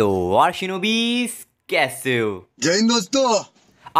तो और शिनोबीस कैसे हो जय हिंद दोस्तों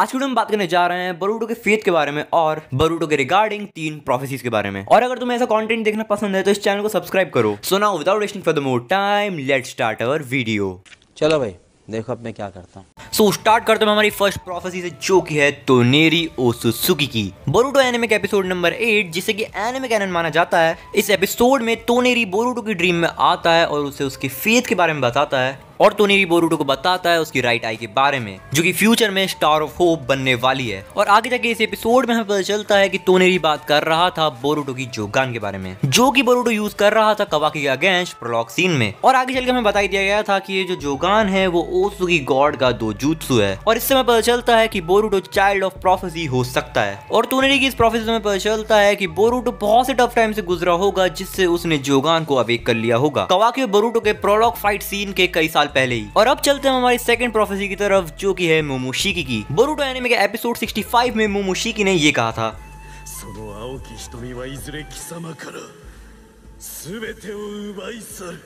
आज के हम बात करने जा रहे हैं बरूटो के फेथ के बारे में और बरूटो के रिगार्डिंग तीन प्रोफेसीज के बारे में और अगर तुम्हें ऐसा कंटेंट देखना पसंद है तो इस चैनल को सब्सक्राइब करो so now without wasting for the more time let's start our video चलो भाई देखो अब मैं क्या करता हूँ सो so, स्टार्ट करते हैं हमारी फर्स्ट प्रोफेसी से जो कि है तोनेरी ओसुसुकी की बोरुटो एनिमे के एपिसोड नंबर एट जिसे कि एनिमे कैनन माना जाता है इस एपिसोड में तोनेरी बोरुटो की ड्रीम में आता है और उसे उसके फेथ के बारे में बताता है और भी बोरूटो को बताता है उसकी राइट आई के बारे में जो कि फ्यूचर में स्टार ऑफ होप बनने वाली है और आगे जाके इस एपिसोड में हमें पता चलता है कि टोनेरी बात कर रहा था बोरूटो की जोगान के बारे में जो की बोरूटो यूज कर रहा था कवाकी अगेंस्ट प्रोलॉक सीन में और आगे के हमें बताई दिया गया था की ये जो जोगान है वो ओसुगी गॉड का दो जूत्सु है और इससे हमें पता चलता है की बोरूटो चाइल्ड ऑफ प्रोफेसी हो सकता है और टोनेरी की इस प्रोफेसी में पता चलता है की बोरूटो बहुत से टफ टाइम से गुजरा होगा जिससे उसने जोगान को अवेक कर लिया होगा कवाकी और बोरूटो के प्रोलॉक फाइट सीन के कई साल पहले ही और अब चलते हैं हमारी सेकंड प्रोफेसी की तरफ जो कि है मोमोशिकी की बोरूटो एनिमे के एपिसोड 65 में मोमोशिकी ने ये कहा था その青き瞳はいずれ貴様から全てを奪い去る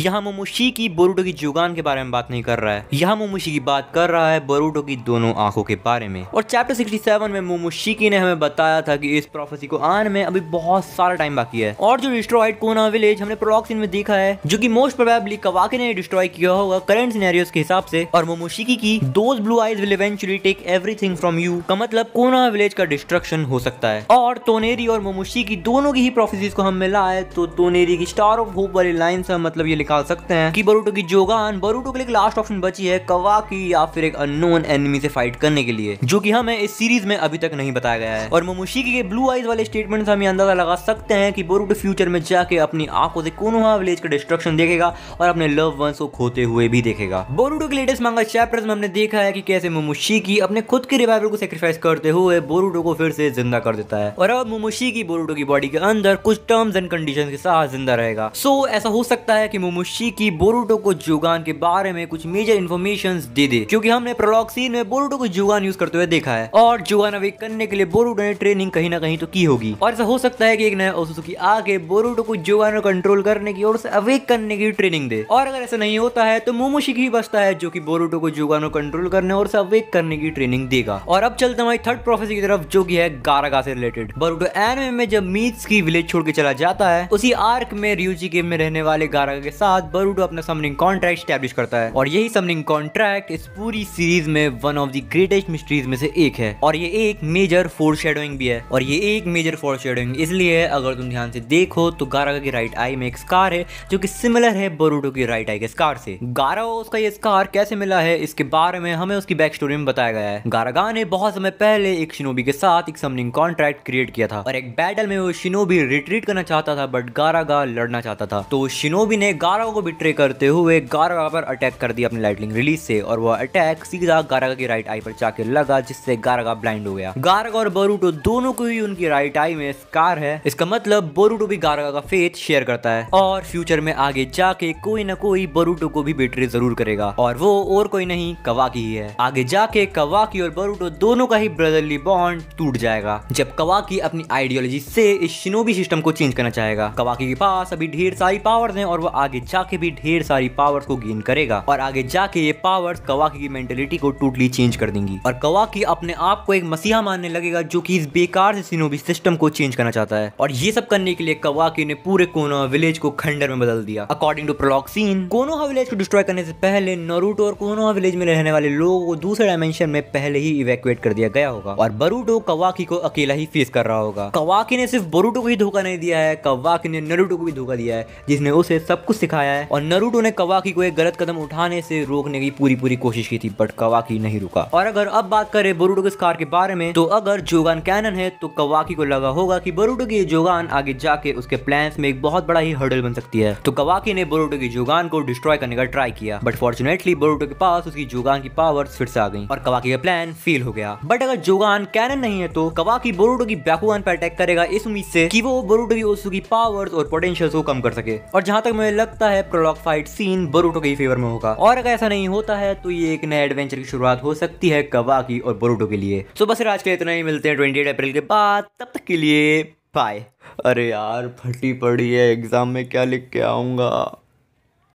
यहाँ मोमोशी की बोरूटो की जुगान के बारे में बात नहीं कर रहा है यहाँ मोमोशी की बात कर रहा है बोरूटो की दोनों आंखों के बारे में और चैप्टर सिक्सटी सेवन में मोमोशिकी ने हमें बताया था कि इस प्रोफेसी को आने में अभी बहुत सारा टाइम बाकी है और जो डिस्ट्रॉइड कोना विलेज हमने प्रोलॉक्सिन में देखा है जो की मोस्ट प्रोबेबली कवाके ने डिस्ट्रॉय किया होगा करेंट सिनेरियोस के हिसाब से और मोमोशिकी की those blue eyes will eventually take every from you का मतलब कोना विलेज का डिस्ट्रक्शन हो सकता है और तोनेरी और मोमोशी की दोनों की ही प्रोफेसीज को हम मिला है तो तोनेरी की स्टार ऑफ होप वाली लाइन मतलब ये निकाल सकते हैं कि बरूटो की जोगान बरूटो के लिए लास्ट ऑप्शन बची है कवा की या फिर एक अननोन एनिमी से फाइट करने के लिए जो की हमें इस सीरीज में अभी तक नहीं बताया गया है और मोमोशी के ब्लू आईज वाले स्टेटमेंट से हम अंदाजा लगा सकते हैं कि बोरूटो फ्यूचर में जाके अपनी आंखों से कोनो विलेज हाँ का डिस्ट्रक्शन देखेगा और अपने लव वंस को खोते हुए भी देखेगा बोरूटो के लेटेस्ट मांगा चैप्टर में हमने देखा है कि कैसे मोमोशी की अपने खुद के रिवाइवर को सेक्रीफाइस करते हुए बोरूटो को फिर से जिंदा कर देता है और अब मोमोशी की बोरूटो की बॉडी के अंदर कुछ टर्म्स एंड कंडीशन के साथ जिंदा रहेगा सो so, ऐसा हो सकता है की मुशीकी बोरूटो को जुगान के बारे में कुछ मेजर इन्फॉर्मेशन दे दे क्यूँकी हमने प्रोलॉग सीन में बोरूटो को जुगान यूज करते हुए देखा है और जुगान अभी करने के लिए बोरूटो ने ट्रेनिंग कहीं ना कहीं तो की होगी और ऐसा हो सकता है की एक नया ओसुसुकी आगे बोरूटो को जुगान को कंट्रोल करने की और उसे अवेक करने की ट्रेनिंग दे और अगर ऐसा नहीं होता है तो मोमोशी ही बचता है जो कि बोरूटो को जुगान कंट्रोल करने और उसे अवेक करने की ट्रेनिंग देगा और अब चलते हमारी थर्ड प्रोफेसर की तरफ जो कि है गारागा से रिलेटेड बोरूटो एनमे में जब मीट्स की विलेज छोड़ के चला जाता है उसी आर्क में रियूजी गेम में रहने वाले गारागा के साथ साथ बरूडो अपना समनिंग कॉन्ट्रैक्ट स्टैब्लिश करता है और यही समनिंग कॉन्ट्रैक्ट इस पूरी सीरीज में one of the greatest mysteries में से एक है और ये एक मेजर फोर शेडोइंग भी है और ये एक मेजर फोर शेडोइंग इसलिए है अगर तुम ध्यान से देखो तो गारा की राइट आई में एक स्कार है जो की सिमिलर है बरूडो की राइट आई के स्कार से गारा उसका ये स्कार कैसे मिला है इसके बारे में हमें उसकी बैक स्टोरी में बताया गया है गारागा ने बहुत समय पहले एक शिनोबी के साथ एक समनिंग कॉन्ट्रैक्ट क्रिएट किया था और एक बैटल में वो शिनोबी रिट्रीट करना चाहता था बट गारागा लड़ना चाहता था तो शिनोबी ने गारा गारा को बिट्रे करते हुए गारा वहाँ पर अटैक कर दिया अपनी लाइटलिंग रिलीज से और वह अटैक सीधा गारागा की राइट आई पर जाके लगा जिससे गारागा ब्लाइंड हो गया गारागा और बोरूटो दोनों को ही उनकी राइट आई में स्कार है इसका मतलब बोरूटो भी गारागा का फेथ शेयर करता है और फ्यूचर में आगे जाके कोई ना कोई बोरूटो को भी बिट्रे जरूर करेगा और वो और कोई नहीं कवाकी ही है आगे जाके कवाकी और बोरूटो दोनों का ही ब्रदरली बॉन्ड टूट जाएगा जब कवाकी अपनी आइडियोलॉजी से इस शिनोबी सिस्टम को चेंज करना चाहेगा कवाकी के पास अभी ढेर सारी पावर्स हैं और वो आगे आगे जाके भी ढेर सारी पावर्स को गेन करेगा और आगे जाके ये पावर्स कवाकी की मेंटेलिटी को टोटली चेंज कर देंगी और कवाकी अपने आप को एक मसीहा मानने लगेगा जो कि इस बेकार से सिनोबी सिस्टम को चेंज करना चाहता है और ये सब करने के लिए कवाकी ने पूरे कोनो विलेज को खंडर में बदल दिया according to prologue scene Konoha village को डिस्ट्रॉय करने से पहले नरूटो और कोनो विलेज में रहने वाले लोगों को दूसरे डायमेंशन में पहले ही इवेक्यूएट कर दिया गया होगा और बरूटो कवाकी को अकेला ही फेस कर रहा होगा कवाकी ने सिर्फ बरूटो को ही धोखा नहीं दिया है कवाकी ने नरूटो को भी धोखा दिया है जिसने उसे सब कुछ सिखाया है और नरूटो ने कवाकी को एक गलत कदम उठाने से रोकने की पूरी पूरी कोशिश की थी बट कवाकी नहीं रुका और अगर अब बात करें बरूडो के स्कार के बारे में तो अगर जोगान कैनन है तो कवाकी को लगा होगा की बरूडो की जोगान आगे जाके उसके प्लान में एक बहुत बड़ा ही हर्डल बन सकती है तो कवाकी ने बरूडो की जोगान को डिस्ट्रॉय करने का ट्राई किया बट फॉर्चुनेटली बरूडो के पास उसकी जोगान की पावर फिर से आ गई और कवाकी का प्लान फेल हो गया बट अगर जोगान कैनन नहीं है तो कवाकी बोरूडो की बैकुगान पर अटैक करेगा इस उम्मीद से कि वो बोरूडो की ओसु पावर्स और पोटेंशियल को कम कर सके और जहां तक मुझे लग लगता है प्रोलॉग फाइट सीन बरूटो के फेवर में होगा और अगर ऐसा नहीं होता है तो ये एक नए एडवेंचर की शुरुआत हो सकती है कवा की और बोरूटो के लिए तो बस आज के इतना ही मिलते हैं ट्वेंटी अप्रैल के बाद तब तक के लिए बाय अरे यार फटी पड़ी है एग्जाम में क्या लिख के आऊंगा